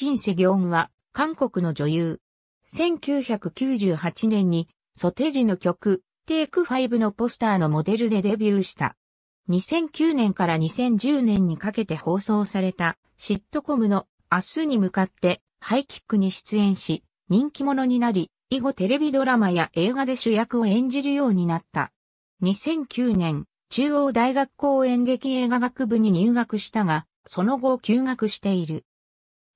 シン・セギョンは、韓国の女優。1998年に、ソテジの曲、テイク5のポスターのモデルでデビューした。2009年から2010年にかけて放送された、シットコムの明日に向かって、ハイキックに出演し、人気者になり、以後テレビドラマや映画で主役を演じるようになった。2009年、中央大学校演劇映画学部に入学したが、その後休学している。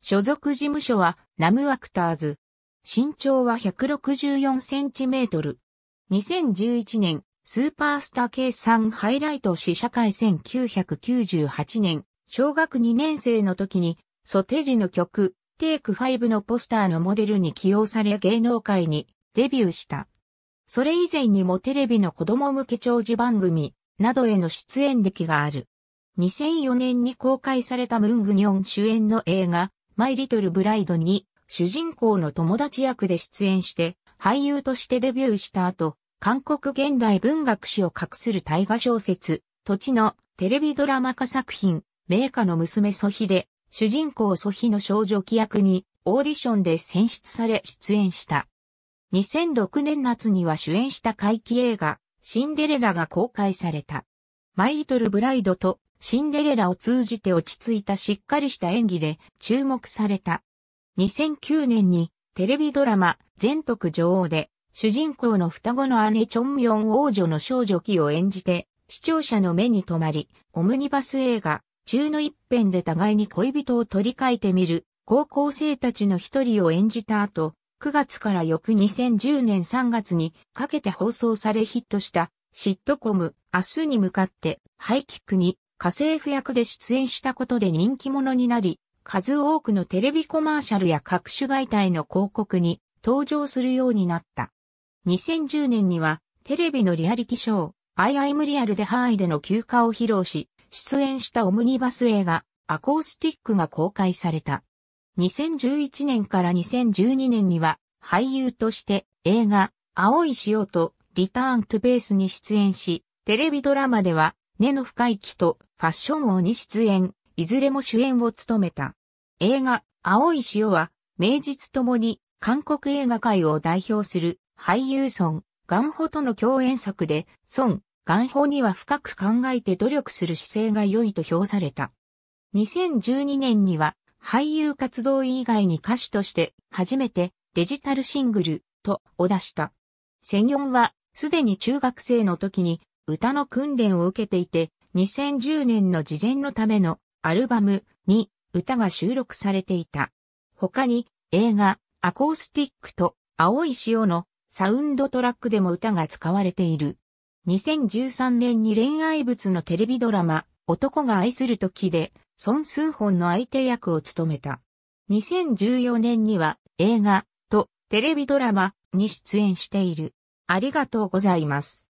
所属事務所はナムアクターズ。身長は164センチメートル。2011年、スーパースター計算ハイライト試写会1998年、小学2年生の時に、ソテジの曲、テイク5のポスターのモデルに起用され芸能界にデビューした。それ以前にもテレビの子供向け長寿番組などへの出演歴がある。2004年に公開されたムングニョン主演の映画、マイ・リトル・ブライドに主人公の友達役で出演して俳優としてデビューした後、韓国現代文学史を隠する大河小説、土地のテレビドラマ化作品、名家の娘ソヒで、主人公ソヒの少女記役にオーディションで選出され出演した。2006年夏には主演した怪奇映画、シンデレラが公開された。マイリトル・ブライドとシンデレラを通じて落ち着いたしっかりした演技で注目された。2009年にテレビドラマ全徳女王で主人公の双子の姉チョンミョン王女の少女期を演じて視聴者の目に留まり、オムニバス映画中の一編で互いに恋人を取り替えてみる高校生たちの一人を演じた後、9月から翌2010年3月にかけて放送されヒットしたシットコム明日に向かってハイキックに家政婦役で出演したことで人気者になり、数多くのテレビコマーシャルや各種媒体の広告に登場するようになった。2010年にはテレビのリアリティショー、アイアイムリアルでハーイでの休暇を披露し、出演したオムニバス映画、アコースティックが公開された。2011年から2012年には、俳優として映画、青い潮とリターントゥベースに出演し、テレビドラマでは根の深い木とファッション王に出演、いずれも主演を務めた。映画、青い潮は、名実ともに韓国映画界を代表する俳優孫、ガンホとの共演作で、孫、ガンホには深く考えて努力する姿勢が良いと評された。2012年には、俳優活動以外に歌手として初めてデジタルシングルとを出した。セニョンはすでに中学生の時に歌の訓練を受けていて、2010年の事前のためのアルバムに歌が収録されていた。他に映画アコースティックと青い潮のサウンドトラックでも歌が使われている。2013年に恋愛物のテレビドラマ男が愛する時で孫数本の相手役を務めた。2014年には映画とテレビドラマに出演している。ありがとうございます。